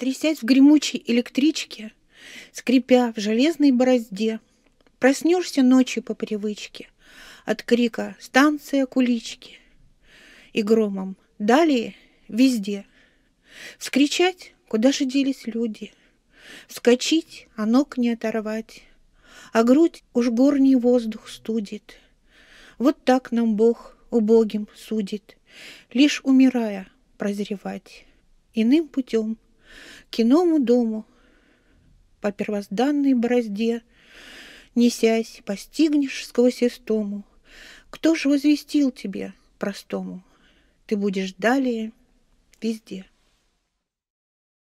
трясясь в гремучей электричке, скрипя в железной борозде. Проснешься ночью по привычке от крика «Станция кулички!» и громом «Далее!» везде. Вскричать, куда же делись люди, вскочить, а ног не оторвать, а грудь уж горний воздух студит. Вот так нам Бог убогим судит, лишь умирая прозревать иным путем – Киному, дому, по первозданной борозде, несясь, постигнешь сквозь истому. Кто ж возвестил тебе, простому, ты будешь далее везде.